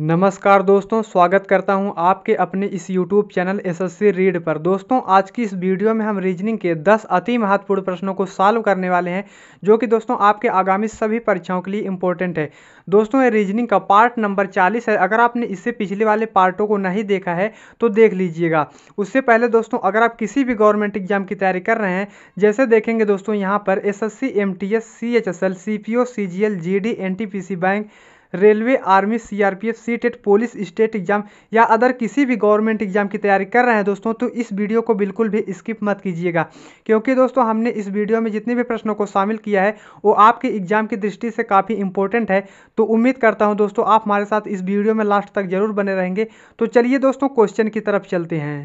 नमस्कार दोस्तों स्वागत करता हूं आपके अपने इस यूट्यूब चैनल एसएससी रीड पर दोस्तों आज की इस वीडियो में हम रीजनिंग के 10 अति महत्वपूर्ण प्रश्नों को सॉल्व करने वाले हैं जो कि दोस्तों आपके आगामी सभी परीक्षाओं के लिए इम्पोर्टेंट है दोस्तों ये रीजनिंग का पार्ट नंबर 40 है अगर आपने इससे पिछले वाले पार्टों को नहीं देखा है तो देख लीजिएगा उससे पहले दोस्तों अगर आप किसी भी गवर्नमेंट एग्जाम की तैयारी कर रहे हैं जैसे देखेंगे दोस्तों यहाँ पर S S C M T S C H S L C P O C G L G D N T P C bank railway army CRPF C TET police state exam या other किसी भी government exam की तैयारी कर रहे हैं दोस्तों तो इस वीडियो को बिल्कुल भी स्किप मत कीजिएगा क्योंकि दोस्तों हमने इस वीडियो में जितने भी प्रश्नों को शामिल किया है वो आपके एग्जाम की दृष्टि से काफ़ी इंपॉर्टेंट है तो उम्मीद करता हूँ दोस्तों आप हमारे साथ इस वीडियो में लास्ट तक जरूर बने रहेंगे तो चलिए दोस्तों क्वेश्चन की तरफ चलते हैं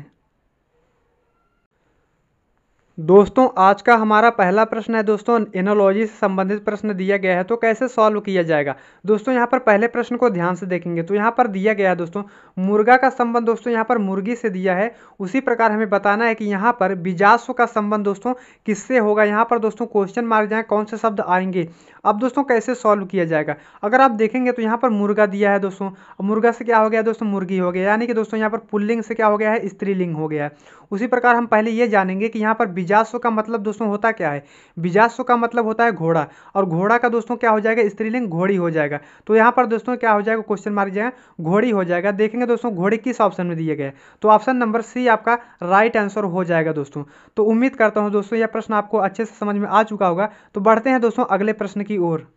दोस्तों आज का हमारा पहला प्रश्न है दोस्तों एनोलॉजी से संबंधित प्रश्न दिया गया है तो कैसे सॉल्व किया जाएगा दोस्तों यहाँ पर पहले प्रश्न को ध्यान से देखेंगे तो यहाँ पर दिया गया है दोस्तों मुर्गा का संबंध दोस्तों यहाँ पर मुर्गी से दिया है उसी प्रकार हमें बताना है कि यहाँ पर बीजाशु का संबंध दोस्तों किससे होगा यहाँ पर दोस्तों क्वेश्चन मार्ग जाए कौन से शब्द आएंगे अब दोस्तों कैसे सॉल्व किया जाएगा अगर आप देखेंगे तो यहाँ पर मुर्गा दिया है दोस्तों मुर्गा से क्या हो गया दोस्तों मुर्गी हो गया यानी कि दोस्तों यहाँ पर पुल्लिंग से क्या हो गया है स्त्रीलिंग हो गया है उसी प्रकार हम पहले ये जानेंगे कि यहाँ पर बिजास्व का मतलब दोस्तों होता क्या है बिजास्व का मतलब होता है घोड़ा और घोड़ा का दोस्तों क्या हो जाएगा स्त्रीलिंग घोड़ी हो जाएगा तो यहाँ पर दोस्तों क्या हो जाएगा क्वेश्चन मार्क जाएगा घोड़ी हो जाएगा देखेंगे दोस्तों घोड़े किस ऑप्शन में दिए गए तो ऑप्शन नंबर सी आपका राइट आंसर हो जाएगा दोस्तों तो उम्मीद करता हूँ दोस्तों यह प्रश्न आपको अच्छे से समझ में आ चुका होगा तो बढ़ते हैं दोस्तों अगले प्रश्न की ओर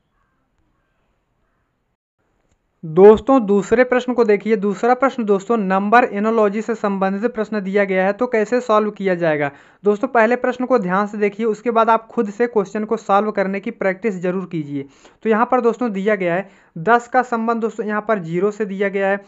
दोस्तों दूसरे प्रश्न को देखिए दूसरा प्रश्न दोस्तों नंबर एनोलॉजी से संबंधित प्रश्न दिया गया है तो कैसे सॉल्व किया जाएगा दोस्तों पहले प्रश्न को ध्यान से देखिए उसके बाद आप खुद से क्वेश्चन को सॉल्व करने की प्रैक्टिस जरूर कीजिए तो यहाँ पर दोस्तों दिया गया है दस का संबंध दोस्तों यहाँ पर जीरो से दिया गया है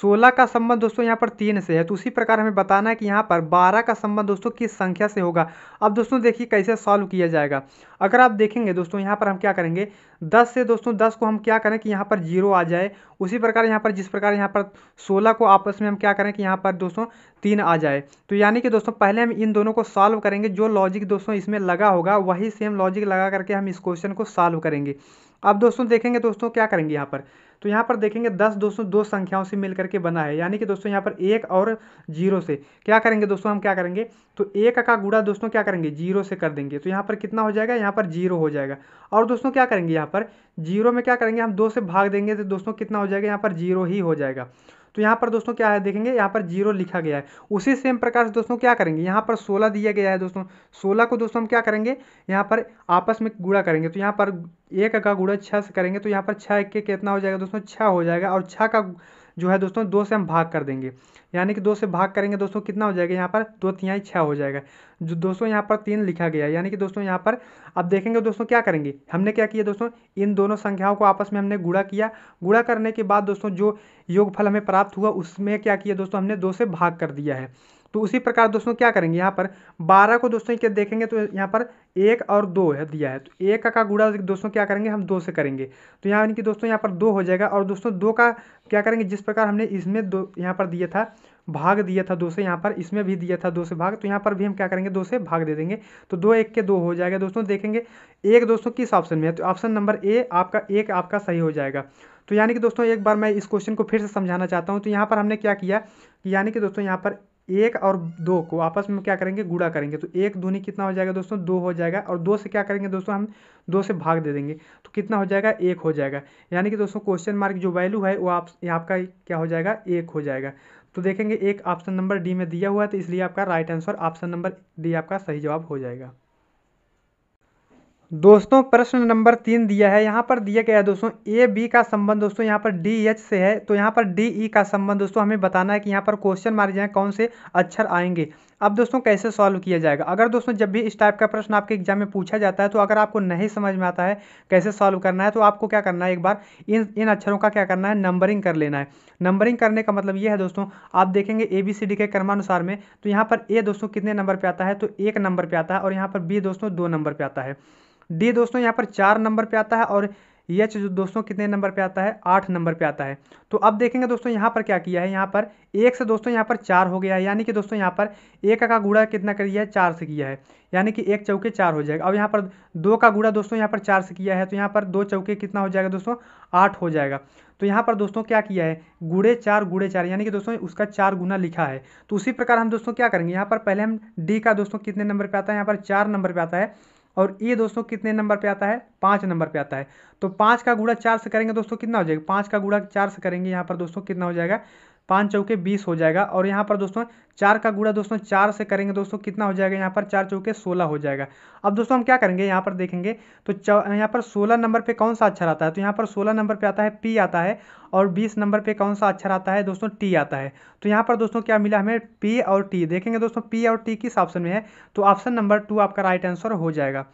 सोलह का संबंध दोस्तों यहाँ पर तीन से है तो उसी प्रकार हमें बताना है कि यहाँ पर बारह का संबंध दोस्तों किस संख्या से होगा अब दोस्तों देखिए कैसे सॉल्व किया जाएगा अगर आप देखेंगे दोस्तों यहाँ पर हम क्या करेंगे दस से दोस्तों दस को हम क्या करें कि यहाँ पर जीरो आ जाए उसी प्रकार यहाँ पर जिस प्रकार यहाँ पर सोलह को आपस में हम क्या करें कि यहाँ पर दोस्तों तीन आ जाए तो यानी कि दोस्तों पहले हम इन दोनों को सॉल्व करेंगे जो लॉजिक दोस्तों इसमें लगा होगा वही सेम लॉजिक लगा करके हम इस क्वेश्चन को सॉल्व करेंगे अब दोस्तों देखेंगे दोस्तों क्या करेंगे यहाँ पर तो यहाँ पर देखेंगे दस दोस्तों दो संख्याओं से मिलकर के बना है यानी कि दोस्तों यहाँ पर एक और जीरो से क्या करेंगे दोस्तों हम क्या करेंगे तो एक का गुड़ा दोस्तों क्या करेंगे जीरो से कर देंगे तो यहाँ पर कितना हो जाएगा यहाँ पर जीरो हो जाएगा और दोस्तों क्या करेंगे यहाँ पर जीरो में क्या करेंगे हम दो से भाग देंगे तो दोस्तों कितना हो जाएगा यहाँ पर जीरो ही हो जाएगा तो यहाँ पर दोस्तों क्या है देखेंगे यहाँ पर जीरो लिखा गया है उसी सेम प्रकार से दोस्तों क्या करेंगे यहाँ पर सोलह दिया गया है दोस्तों सोलह को दोस्तों हम क्या करेंगे यहाँ पर आपस में गुड़ा करेंगे तो यहाँ पर एक का गुड़ा छः से करेंगे तो यहाँ पर छः एक के कितना हो जाएगा दोस्तों छः हो जाएगा और छः का जो है दोस्तों दो से हम भाग कर देंगे यानी कि दो से भाग करेंगे दोस्तों कितना हो जाएगा यहाँ पर दो तिहाई छः हो जाएगा जो दोस्तों यहाँ पर तीन लिखा गया है यानी कि दोस्तों यहाँ पर अब देखेंगे दोस्तों क्या करेंगे हमने क्या किया दोस्तों इन दोनों संख्याओं को आपस में हमने गुड़ा किया गुड़ा करने के बाद दोस्तों जो योगफल हमें प्राप्त हुआ उसमें क्या किया दोस्तों हमने दो से भाग कर दिया है तो उसी प्रकार दोस्तों क्या करेंगे यहाँ पर बारह को दोस्तों क्या देखेंगे तो यहाँ पर एक और दो है दिया है तो एक का गुड़ा दोस्तों क्या करेंगे हम दो से करेंगे तो यहाँ यानी कि दोस्तों यहाँ पर दो हो जाएगा और दोस्तों दो का क्या करेंगे जिस प्रकार हमने इसमें दो यहाँ पर दिया था भाग दिया था दो से यहाँ पर इसमें भी दिया था दो से भाग तो यहाँ पर भी हम क्या करेंगे दो से भाग दे देंगे तो दो एक के दो हो जाएगा दोस्तों देखेंगे एक दोस्तों किस ऑप्शन में है तो ऑप्शन नंबर ए आपका एक आपका सही हो जाएगा तो यानी कि दोस्तों एक बार मैं इस क्वेश्चन को फिर से समझाना चाहता हूँ तो यहाँ पर हमने क्या किया यानी कि दोस्तों यहाँ पर एक और दो को आपस में क्या करेंगे गुड़ा करेंगे तो एक दूनी कितना हो जाएगा दोस्तों दो हो जाएगा और दो से क्या करेंगे दोस्तों हम दो से भाग दे देंगे तो कितना हो जाएगा एक हो जाएगा यानी कि दोस्तों क्वेश्चन मार्क जो वैल्यू है वो आप आपका क्या हो जाएगा एक हो जाएगा तो देखेंगे एक ऑप्शन नंबर डी में दिया हुआ है तो इसलिए आपका right answer option number D आपका सही जवाब हो जाएगा दोस्तों प्रश्न नंबर तीन दिया है यहाँ पर दिया गया है दोस्तों ए बी का संबंध दोस्तों यहाँ पर डी एच से है तो यहाँ पर डी ई e का संबंध दोस्तों हमें बताना है कि यहाँ पर क्वेश्चन मार्ग जाए कौन से अक्षर आएंगे अब दोस्तों कैसे सॉल्व किया जाएगा अगर दोस्तों जब भी इस टाइप का प्रश्न आपके एग्जाम में पूछा जाता है तो अगर आपको नहीं समझ में आता है कैसे सॉल्व करना है तो आपको क्या करना है एक बार इन इन अक्षरों का क्या करना है नंबरिंग कर लेना है नंबरिंग करने का मतलब ये है दोस्तों आप देखेंगे ए बी सी डी के क्रमानुसार में तो यहाँ पर ए दोस्तों कितने नंबर पर आता है तो एक नंबर पर आता है और यहाँ पर बी दोस्तों दो नंबर पर आता है डी दोस्तों यहाँ पर चार नंबर पर आता है और एच जो दोस्तों कितने नंबर पे आता है आठ नंबर पे आता है तो अब देखेंगे दोस्तों यहाँ पर क्या किया है यहाँ पर एक से दोस्तों यहाँ पर चार हो गया है यानी कि दोस्तों यहाँ पर एक का गुड़ा कितना कर दिया है चार से किया है यानी कि एक चौके चार हो जाएगा अब यहाँ पर दो का गुड़ा दोस्तों यहाँ पर चार से किया है तो यहाँ पर दो चौके कितना हो जाएगा दोस्तों आठ हो जाएगा तो यहाँ पर दोस्तों क्या किया है गुड़े चार गुड़े चार यानी कि दोस्तों उसका चार गुना लिखा है तो उसी प्रकार हम दोस्तों क्या करेंगे यहाँ पर पहले हम डी का दोस्तों कितने नंबर पर आता है यहाँ पर चार नंबर पर आता है और ये दोस्तों कितने नंबर पे आता है पाँच नंबर पे आता है तो पाँच का गुड़ा चार से करेंगे दोस्तों कितना हो जाएगा पाँच का गुड़ा चार से करेंगे यहाँ पर दोस्तों कितना हो जाएगा पाँच चौके बीस हो जाएगा और यहाँ पर दोस्तों चार का गुड़ा दोस्तों चार से करेंगे दोस्तों कितना हो जाएगा यहाँ पर चार चौके सोलह हो जाएगा अब दोस्तों हम क्या करेंगे यहाँ पर देखेंगे तो यहाँ पर सोलह नंबर पर कौन सा अक्षर आता है तो यहाँ पर सोलह नंबर पर आता है पी आता है और बीस नंबर पर कौन सा अक्षर आता है दोस्तों टी आता है तो यहाँ पर दोस्तों क्या मिला हमें पी और टी देखेंगे दोस्तों पी और टी किस ऑप्शन में है तो ऑप्शन नंबर टू आपका राइट आंसर हो जाएगा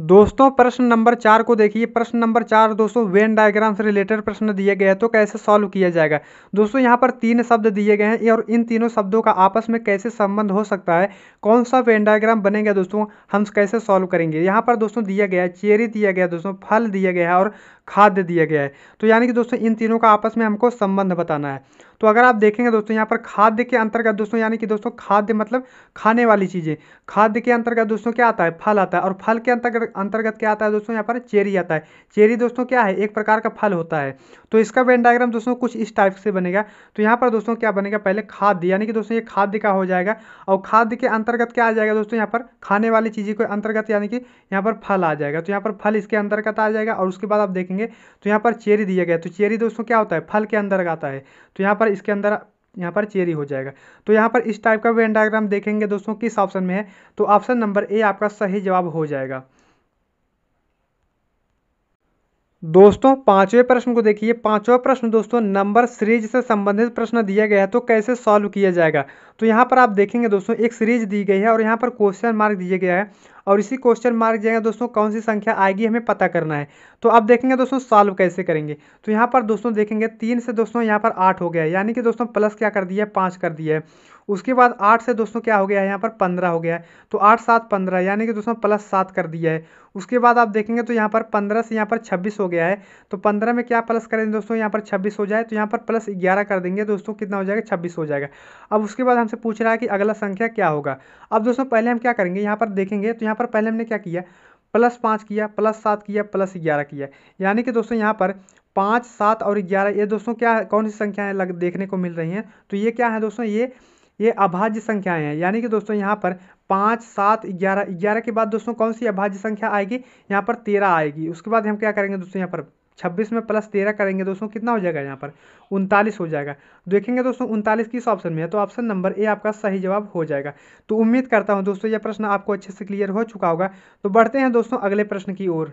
दोस्तों प्रश्न नंबर चार को देखिए प्रश्न नंबर चार दोस्तों वेन डायग्राम से रिलेटेड प्रश्न दिए गए हैं तो कैसे सॉल्व किया जाएगा दोस्तों यहाँ पर तीन शब्द दिए गए हैं और इन तीनों शब्दों का आपस में कैसे संबंध हो सकता है कौन सा वेन डायग्राम बनेगा दोस्तों हम कैसे सॉल्व करेंगे यहाँ पर दोस्तों दिया गया है चेरी दिया गया दोस्तों फल दिया गया है और खाद्य दिया गया है तो यानी कि दोस्तों इन तीनों का आपस में हमको संबंध बताना है तो अगर आप देखेंगे दोस्तों यहाँ पर खाद्य के अंतर्गत दोस्तों यानी कि दोस्तों खाद्य मतलब खाने वाली चीज़ें खाद्य के अंतर्गत दोस्तों क्या आता है फल आता है और फल के अंतर्गत अंतर्गत क्या आता है दोस्तों यहाँ पर चेरी आता है चेरी दोस्तों क्या है एक प्रकार का फल होता है तो इसका वेन डायग्राम दोस्तों कुछ इस टाइप से बनेगा तो यहाँ पर दोस्तों क्या बनेगा पहले खाद्य यानी कि दोस्तों ये खाद्य का हो जाएगा और खाद्य के अंतर्गत क्या आ जाएगा दोस्तों यहाँ पर खाने वाली चीज़ें के अंतर्गत यानी कि यहाँ पर फल आ जाएगा तो यहाँ पर फल इसके अंतर्गत आ जाएगा और उसके बाद आप देखेंगे तो यहाँ पर चेरी दिया गया तो चेरी दोस्तों क्या होता है फल के अंतर्गत आता है तो यहाँ पर इसके अंदर यहाँ पर चेरी हो जाएगा तो यहाँ पर इस टाइप का वेन डायग्राम देखेंगे दोस्तों किस ऑप्शन में है तो ऑप्शन नंबर ए आपका सही जवाब हो जाएगा दोस्तों पांचवें प्रश्न को देखिए पांचवा प्रश्न दोस्तों नंबर सीरीज से संबंधित प्रश्न दिया गया है तो कैसे सॉल्व किया जाएगा तो यहाँ पर आप देखेंगे दोस्तों एक सीरीज दी गई है और यहाँ पर क्वेश्चन मार्क दिया गया है और इसी क्वेश्चन मार्क जाएगा दोस्तों कौन सी संख्या आएगी हमें पता करना है तो अब देखेंगे दोस्तों सॉल्व कैसे करेंगे तो यहाँ पर दोस्तों देखेंगे तीन से दोस्तों यहाँ पर आठ हो गया है यानी कि दोस्तों प्लस क्या कर दिया है पाँच कर दिया है उसके बाद आठ से दोस्तों क्या हो गया है यहाँ पर पंद्रह हो गया है तो आठ सात पंद्रह यानी कि दोस्तों प्लस सात कर दिया है उसके बाद आप देखेंगे तो यहाँ पर पंद्रह से यहाँ पर छब्बीस हो गया है तो पंद्रह में क्या प्लस करेंगे दोस्तों यहाँ पर छब्बीस हो जाए तो यहाँ पर प्लस ग्यारह कर देंगे दोस्तों कितना हो जाएगा छब्बीस हो जाएगा अब उसके बाद हमसे पूछ रहा है कि अगला संख्या क्या होगा अब दोस्तों पहले हम क्या करेंगे यहाँ पर देखेंगे तो यहाँ यहाँ पर पहले हमने क्या किया प्लस पाँच किया प्लस सात किया प्लस ग्यारह किया यानी कि दोस्तों यहाँ पर पाँच सात और ग्यारह ये दोस्तों क्या कौन सी संख्याएँ लग देखने को मिल रही हैं तो ये क्या है दोस्तों ये ये अभाज्य संख्याएँ हैं यानी कि दोस्तों यहाँ पर पाँच सात ग्यारह ग्यारह के बाद दोस्तों कौन सी अभाज्य संख्या आएगी यहाँ पर तेरह आएगी उसके बाद हम क्या करेंगे दोस्तों यहाँ पर छब्बीस में प्लस तेरह करेंगे दोस्तों कितना हो जाएगा यहाँ पर उनतालीस हो जाएगा देखेंगे दोस्तों उनतालीस किस ऑप्शन में है तो ऑप्शन नंबर ए आपका सही जवाब हो जाएगा तो उम्मीद करता हूँ दोस्तों यह प्रश्न आपको अच्छे से क्लियर हो चुका होगा तो बढ़ते हैं दोस्तों अगले प्रश्न की ओर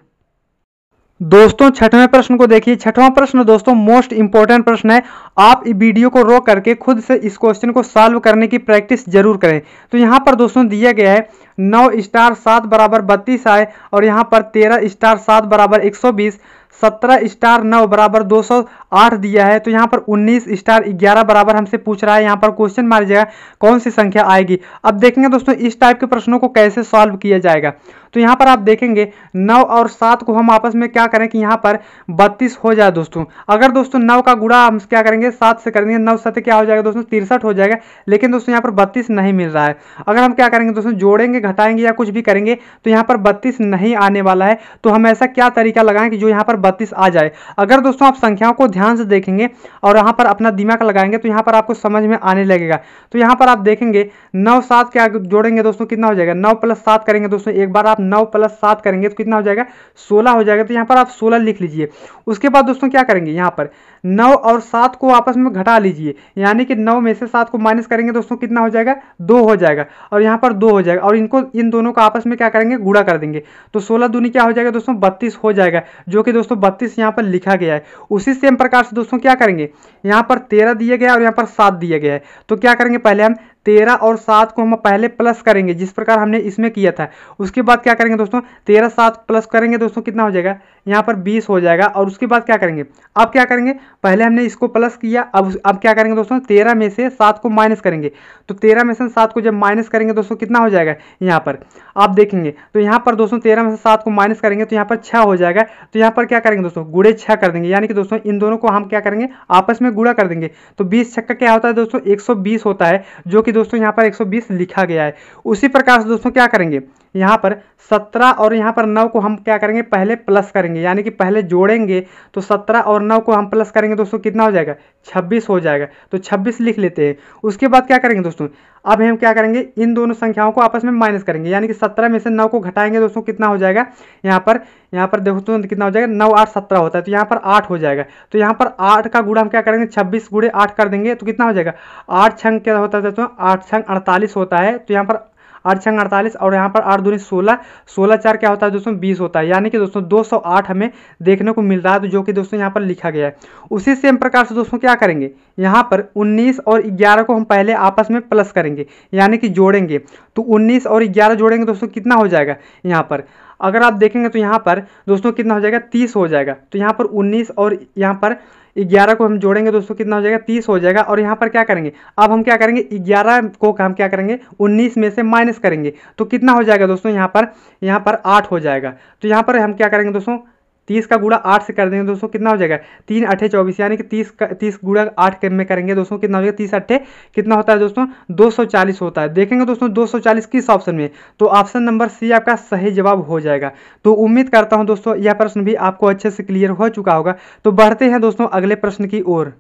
दोस्तों छठवें प्रश्न को देखिए छठवां प्रश्न दोस्तों मोस्ट इंपॉर्टेंट प्रश्न है आप वीडियो को रोक करके खुद से इस क्वेश्चन को सॉल्व करने की प्रैक्टिस जरूर करें तो यहाँ पर दोस्तों दिया गया है नौ स्टार सात बराबर बत्तीस आए और यहाँ पर तेरह स्टार सात बराबर एक सौ बीस सत्रह स्टार नौ बराबर दो सौ आठ दिया है तो यहाँ पर उन्नीस स्टार ग्यारह बराबर हमसे पूछ रहा है यहाँ पर क्वेश्चन मार जाएगा कौन सी संख्या आएगी अब देखेंगे दोस्तों इस टाइप के प्रश्नों को कैसे सॉल्व किया जाएगा तो यहाँ पर आप देखेंगे नौ और सात को हम आपस में क्या करें कि यहाँ पर बत्तीस हो जाए दोस्तों अगर दोस्तों नौ का गुड़ा हम क्या करेंगे सात से करेंगे नौ सत क्या हो जाएगा दोस्तों तिरसठ हो जाएगा लेकिन दोस्तों यहाँ पर बत्तीस नहीं मिल रहा है अगर हम क्या करेंगे दोस्तों जोड़ेंगे घटाएंगे या कुछ भी करेंगे तो यहाँ पर बत्तीस नहीं आने वाला है तो हम ऐसा क्या तरीका लगाएं कि जो यहाँ पर बत्तीस आ जाए अगर दोस्तों आप संख्याओं को ध्यान से देखेंगे और यहाँ पर अपना दिमाग लगाएंगे तो यहाँ पर आपको समझ में आने लगेगा तो यहाँ पर आप देखेंगे नौ सात क्या जोड़ेंगे दोस्तों कितना हो जाएगा नौ प्लस सात करेंगे दोस्तों एक बार आप नौ प्लस सात करेंगे तो कितना हो जाएगा सोलह हो जाएगा तो यहाँ पर आप सोलह लिख लीजिए उसके बाद दोस्तों क्या करेंगे यहाँ पर नौ और सात को आपस में घटा लीजिए यानी कि नौ में से सात को माइनस करेंगे दोस्तों कितना हो जाएगा दो हो जाएगा और यहाँ पर दो हो जाएगा और इनको इन दोनों को आपस में क्या करेंगे गुड़ा कर देंगे तो सोलह दूनी क्या हो जाएगा दोस्तों बत्तीस हो जाएगा जो कि दोस्तों बत्तीस यहाँ पर लिखा गया है उसी सेम प्रकार से दोस्तों क्या करेंगे यहाँ पर तेरह दिया गया और यहाँ पर सात दिया गया है तो क्या करेंगे पहले हम तेरह और सात को हम पहले प्लस करेंगे जिस प्रकार हमने इसमें किया था उसके बाद क्या करेंगे दोस्तों तेरह सात प्लस करेंगे दोस्तों कितना हो जाएगा यहाँ पर बीस हो जाएगा और उसके बाद क्या करेंगे अब क्या करेंगे पहले हमने इसको प्लस किया अब अब क्या करेंगे दोस्तों तेरह में से सात को माइनस करेंगे तो तेरह में से सात को जब माइनस करेंगे दोस्तों कितना हो जाएगा यहाँ पर आप देखेंगे तो यहाँ पर दोस्तों तेरह में से सात को माइनस करेंगे तो यहाँ पर छः हो जाएगा तो यहाँ पर क्या करेंगे दोस्तों गुड़े छः कर देंगे यानी कि दोस्तों इन दोनों को हम क्या करेंगे आपस में गुड़ा कर देंगे तो बीस छक्का क्या होता है दोस्तों एक होता है जो कि दोस्तों यहाँ पर एक लिखा गया है उसी प्रकार से दोस्तों क्या करेंगे यहाँ पर सत्रह और यहाँ पर नौ को हम क्या करेंगे पहले प्लस करेंगे यानी कि पहले जोड़ेंगे तो सत्रह और नौ को हम प्लस करेंगे दोस्तों कितना हो जाएगा छब्बीस हो जाएगा तो छब्बीस लिख लेते हैं उसके बाद क्या करेंगे दोस्तों अब हम क्या करेंगे इन दोनों संख्याओं को आपस में माइनस करेंगे यानी कि सत्रह में से नौ को घटाएंगे दोस्तों कितना हो जाएगा यहाँ पर यहाँ पर दोस्तों कितना हो जाएगा नौ आठ सत्रह होता है तो यहाँ पर आठ हो जाएगा तो यहाँ पर आठ का गुड़ा हम क्या करेंगे छब्बीस गुड़े आठ कर देंगे तो कितना हो जाएगा आठ छंग क्या होता है दोस्तों आठ छंग अड़तालीस होता है तो यहाँ पर आठ अड़तालीस और यहाँ पर आठ दूनी सोलह सोलह चार क्या होता है दोस्तों बीस होता है यानी कि दोस्तों दो सौ आठ हमें देखने को मिल रहा है जो कि दोस्तों यहाँ पर लिखा गया है उसी सेम प्रकार से दोस्तों क्या करेंगे यहाँ पर उन्नीस और ग्यारह को हम पहले आपस में प्लस करेंगे यानी कि जोड़ेंगे तो उन्नीस और ग्यारह जोड़ेंगे दोस्तों कितना हो जाएगा यहाँ पर अगर आप देखेंगे तो यहाँ पर दोस्तों कितना हो जाएगा तीस हो जाएगा तो यहाँ पर उन्नीस और यहाँ पर ग्यारह को हम जोड़ेंगे दोस्तों कितना हो जाएगा तीस हो जाएगा और यहाँ पर क्या करेंगे अब हम क्या करेंगे ग्यारह को हम क्या करेंगे उन्नीस में से माइनस करेंगे तो कितना हो जाएगा दोस्तों यहाँ पर यहाँ पर आठ हो जाएगा तो यहाँ पर हम क्या करेंगे दोस्तों तीस का गुड़ा आठ से कर देंगे दोस्तों कितना हो जाएगा तीन अठे चौबीस यानी कि तीस का तीस गुड़ा आठ में करेंगे दोस्तों कितना हो जाएगा तीस अट्ठे कितना होता है दोस्तों दो सौ चालीस होता है देखेंगे दोस्तों दो सौ चालीस किस ऑप्शन में तो ऑप्शन नंबर सी आपका सही जवाब हो जाएगा तो उम्मीद करता हूँ दोस्तों यह प्रश्न भी आपको अच्छे से क्लियर हो चुका होगा तो बढ़ते हैं दोस्तों अगले प्रश्न की ओर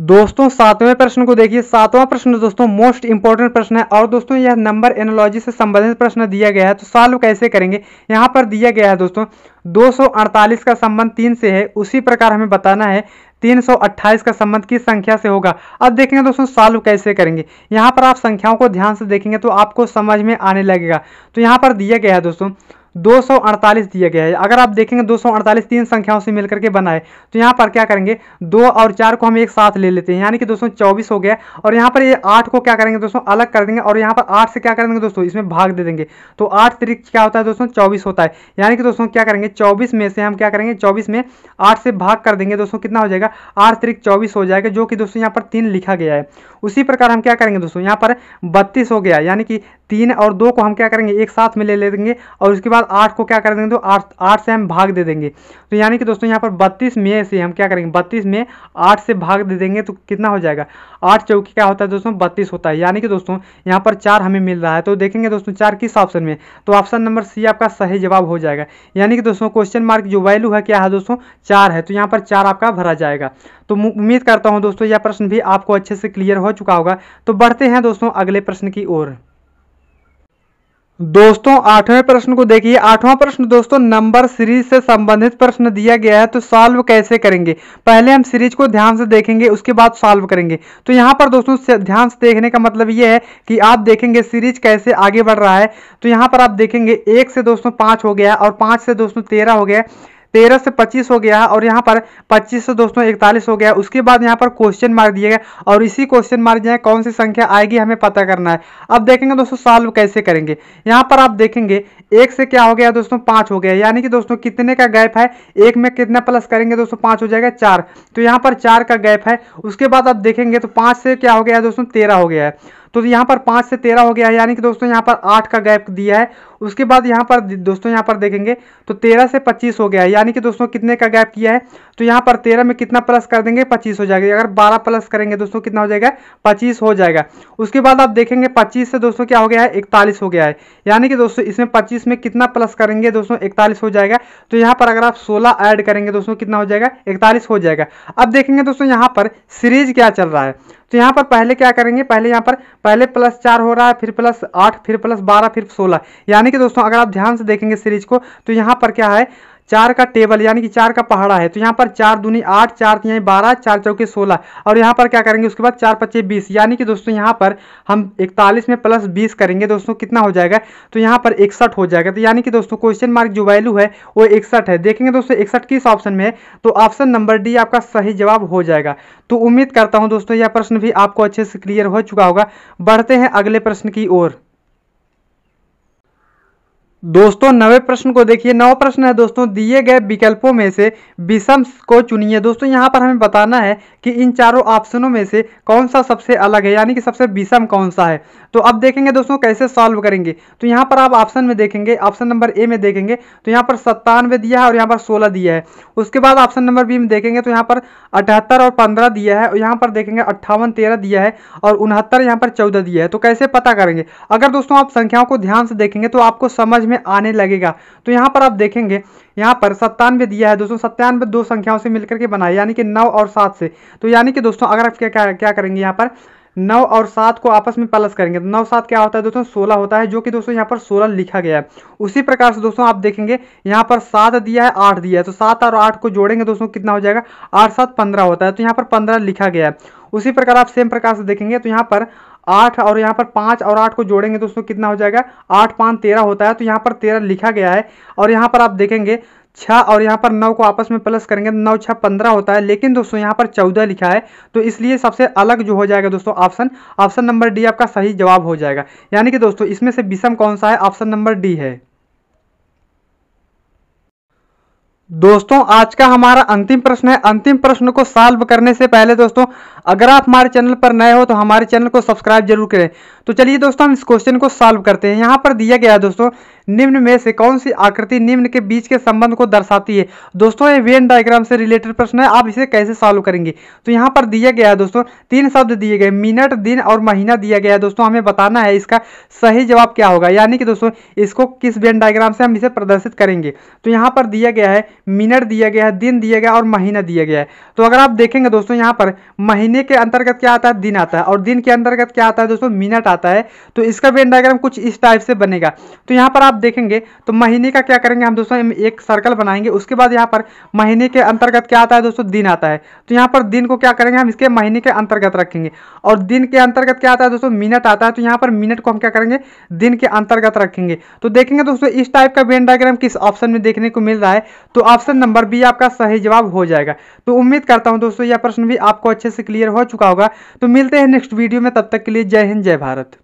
दोस्तों सातवें प्रश्न को देखिए सातवां प्रश्न दोस्तों मोस्ट इंपॉर्टेंट प्रश्न है और दोस्तों यह नंबर एनोलॉजी से संबंधित प्रश्न दिया गया है तो सॉल्व कैसे करेंगे यहाँ पर दिया गया है दोस्तों 248 का संबंध तीन से है उसी प्रकार हमें बताना है 328 का संबंध किस संख्या से होगा अब देखेंगे दोस्तों सॉल्व कैसे करेंगे यहाँ पर आप संख्याओं को ध्यान से देखेंगे तो आपको समझ में आने लगेगा तो यहाँ पर दिया गया है दोस्तों 248 दिया गया है अगर आप देखेंगे 248 तीन संख्याओं से मिलकर के बनाए तो यहाँ पर क्या करेंगे दो और चार को हम एक साथ ले लेते हैं यानी कि दोस्तों चौबीस हो गया और यहाँ पर ये आठ को क्या करेंगे दोस्तों अलग कर देंगे और यहाँ पर आठ से क्या करेंगे दोस्तों इसमें भाग दे देंगे तो आठ तरीक क्या होता है दोस्तों चौबीस होता है यानी कि दोस्तों क्या करेंगे चौबीस में से हम क्या करेंगे चौबीस में आठ से भाग कर देंगे दोस्तों कितना हो जाएगा आठ तरीक चौबीस हो जाएगा जो कि दोस्तों यहाँ पर तीन लिखा गया है उसी प्रकार हम क्या करेंगे दोस्तों यहाँ पर बत्तीस हो गया यानी कि तीन और दो को हम क्या करेंगे एक साथ में ले ले देंगे और उसके बाद आठ को क्या कर देंगे तो आठ आठ से हम भाग दे देंगे तो यानी कि दोस्तों यहाँ पर बत्तीस में से हम क्या करेंगे बत्तीस में आठ से भाग दे देंगे तो कितना हो जाएगा आठ चौकी क्या होता है दोस्तों बत्तीस होता है यानी कि दोस्तों यहाँ पर चार हमें मिल रहा है तो देखेंगे दोस्तों चार किस ऑप्शन में तो ऑप्शन नंबर सी आपका सही जवाब हो जाएगा यानी कि दोस्तों क्वेश्चन मार्क जो वैल्यू है क्या है दोस्तों चार है तो यहाँ पर चार आपका भरा जाएगा तो उम्मीद करता हूँ दोस्तों यह प्रश्न भी आपको अच्छे से क्लियर हो चुका होगा तो बढ़ते हैं दोस्तों अगले प्रश्न की ओर दोस्तों आठवें प्रश्न को देखिए आठवां प्रश्न दोस्तों नंबर सीरीज से संबंधित प्रश्न दिया गया है तो सॉल्व कैसे करेंगे पहले हम सीरीज को ध्यान से देखेंगे उसके बाद सॉल्व करेंगे तो यहाँ पर दोस्तों ध्यान से देखने का मतलब यह है कि आप देखेंगे सीरीज कैसे आगे बढ़ रहा है तो यहाँ पर आप देखेंगे एक से दोस्तों पाँच हो गया और पाँच से दोस्तों तेरह हो गया तेरह से पच्चीस हो गया है और यहाँ पर पच्चीस से दोस्तों इकतालीस हो गया उसके बाद यहाँ पर क्वेश्चन मार्क दिया गया और इसी क्वेश्चन मार्क जो कौन सी संख्या आएगी हमें पता करना है अब देखेंगे दोस्तों सॉल्व कैसे करेंगे यहाँ पर आप देखेंगे एक से क्या हो गया दोस्तों पाँच हो गया यानी कि दोस्तों कितने का गैप है एक में कितना प्लस करेंगे दोस्तों पाँच हो जाएगा चार तो यहाँ पर चार का गैप है उसके बाद आप देखेंगे तो पाँच से क्या हो गया दोस्तों तेरह हो गया है तो यहाँ पर पाँच से तेरह हो गया है यानी कि दोस्तों यहाँ पर आठ का गैप दिया है उसके बाद यहाँ पर दोस्तों यहाँ पर देखेंगे तो तेरह से पच्चीस हो गया है यानी कि दोस्तों कितने का गैप किया है तो यहाँ पर तेरह में कितना प्लस कर देंगे पच्चीस हो जाएगा अगर बारह प्लस करेंगे दोस्तों कितना हो जाएगा पच्चीस हो जाएगा उसके बाद आप देखेंगे पच्चीस से दोस्तों क्या हो गया है इकतालीस हो गया है यानी कि दोस्तों इसमें पच्चीस में कितना प्लस करेंगे दोस्तों इकतालीस हो जाएगा तो यहाँ पर अगर आप सोलह ऐड करेंगे दोस्तों कितना हो जाएगा इकतालीस हो जाएगा अब देखेंगे दोस्तों यहाँ पर सीरीज क्या चल रहा है तो यहाँ पर पहले क्या करेंगे पहले यहाँ पर पहले प्लस चार हो रहा है फिर प्लस आठ फिर प्लस बारह फिर सोलह यानी कि दोस्तों अगर आप ध्यान से देखेंगे सीरीज को तो यहाँ पर क्या है चार का टेबल यानी कि चार का पहाड़ा है तो यहाँ पर चार दूनी आठ चार यानी बारह चार चौके सोलह और यहाँ पर क्या करेंगे उसके बाद चार पच्चीस बीस यानी कि दोस्तों यहाँ पर हम इकतालीस में प्लस बीस करेंगे दोस्तों कितना हो जाएगा तो यहाँ पर इकसठ हो जाएगा तो यानी कि दोस्तों क्वेश्चन मार्क जो वैल्यू है वो इकसठ है देखेंगे दोस्तों इकसठ किस ऑप्शन में है तो ऑप्शन नंबर डी आपका सही जवाब हो जाएगा तो उम्मीद करता हूँ दोस्तों यह प्रश्न भी आपको अच्छे से क्लियर हो चुका होगा बढ़ते हैं अगले प्रश्न की ओर दोस्तों नवे प्रश्न को देखिए नौ प्रश्न है दोस्तों दिए गए विकल्पों में से विषम को चुनिए दोस्तों यहाँ पर हमें बताना है कि इन चारों ऑप्शनों में से कौन सा सबसे अलग है यानी कि सबसे विषम कौन सा है तो अब देखेंगे दोस्तों कैसे सॉल्व करेंगे तो यहाँ पर आप ऑप्शन में देखेंगे ऑप्शन नंबर ए में देखेंगे तो यहाँ पर सत्तानवे दिया है और यहाँ पर सोलह दिया है उसके बाद ऑप्शन नंबर बी में देखेंगे तो यहाँ पर अठहत्तर और पंद्रह दिया है और यहाँ पर देखेंगे अट्ठावन तेरह दिया है और उनहत्तर यहाँ पर चौदह दिया है तो कैसे पता करेंगे अगर दोस्तों आप संख्याओं को ध्यान से देखेंगे तो आपको समझ में आने लगेगा तो यहाँ पर आप देखेंगे यहाँ पर सत्तानवे दिया है दोस्तों सत्तानवे दो संख्याओं से मिलकर के बनाए यानी कि नौ और सात से तो यानी कि दोस्तों अगर आप क्या, क्या करेंगे यहाँ पर नौ और सात को आपस में प्लस करेंगे तो नौ सात क्या होता है दोस्तों सोलह होता है जो कि दोस्तों यहाँ पर सोलह लिखा गया है उसी प्रकार से दोस्तों आप देखेंगे यहाँ पर सात दिया है आठ दिया है तो सात और आठ को जोड़ेंगे दोस्तों कितना हो जाएगा आठ सात पंद्रह होता है तो यहाँ पर पंद्रह लिखा गया है उसी प्रकार आप सेम प्रकार से देखेंगे तो यहाँ पर आठ और यहाँ पर पाँच और आठ को जोड़ेंगे तो उसमें कितना हो जाएगा आठ पाँच तेरह होता है तो यहाँ पर तेरह लिखा गया है और यहाँ पर आप देखेंगे छः और यहाँ पर नौ को आपस में प्लस करेंगे तो नौ छः पंद्रह होता है लेकिन दोस्तों यहाँ पर चौदह लिखा है तो इसलिए सबसे अलग जो हो जाएगा दोस्तों ऑप्शन ऑप्शन नंबर डी आपका सही जवाब हो जाएगा यानी कि दोस्तों इसमें से विषम कौन सा है ऑप्शन नंबर डी है दोस्तों आज का हमारा अंतिम प्रश्न है अंतिम प्रश्न को सॉल्व करने से पहले दोस्तों अगर आप हमारे चैनल पर नए हो तो हमारे चैनल को सब्सक्राइब जरूर करें तो चलिए दोस्तों हम इस क्वेश्चन को सॉल्व करते हैं यहाँ पर दिया गया है दोस्तों निम्न में से कौन सी आकृति निम्न के बीच के संबंध को दर्शाती है दोस्तों ये वेन डायग्राम से रिलेटेड प्रश्न है आप इसे कैसे सॉल्व करेंगे तो यहाँ पर दिया गया है दोस्तों तीन शब्द दिए गए मिनट दिन और महीना दिया गया है दोस्तों हमें बताना है इसका सही जवाब क्या होगा यानी कि दोस्तों इसको किस वेन डायग्राम से हम इसे प्रदर्शित करेंगे तो यहाँ पर दिया गया है मिनट दिया गया है दिन दिया गया और महीना दिया गया है तो अगर आप देखेंगे दोस्तों यहाँ पर महीने के अंतर्गत क्या आता है दिन आता है और दिन के अंतर्गत क्या आता है दोस्तों मिनट आता है तो इसका वेन डायग्राम कुछ इस टाइप से बनेगा तो यहाँ पर आप आप देखेंगे तो महीने का क्या करेंगे हम दोस्तों एक सर्कल बनाएंगे उसके बाद यहाँ पर महीने के अंतर्गत क्या आता है दोस्तों दिन आता है तो यहाँ पर दिन को क्या करेंगे हम इसके महीने के अंतर्गत रखेंगे और दिन के अंतर्गत क्या आता है दोस्तों मिनट आता है तो यहाँ पर मिनट को हम क्या करेंगे दिन के अंतर्गत रखेंगे तो देखेंगे दोस्तों इस टाइप का बेन डायग्राम किस ऑप्शन में देखने को मिल रहा है तो ऑप्शन नंबर बी आपका सही जवाब हो जाएगा तो उम्मीद करता हूँ दोस्तों यह प्रश्न भी आपको अच्छे से क्लियर हो चुका होगा तो मिलते हैं नेक्स्ट वीडियो में तब तक के लिए जय हिंद जय भारत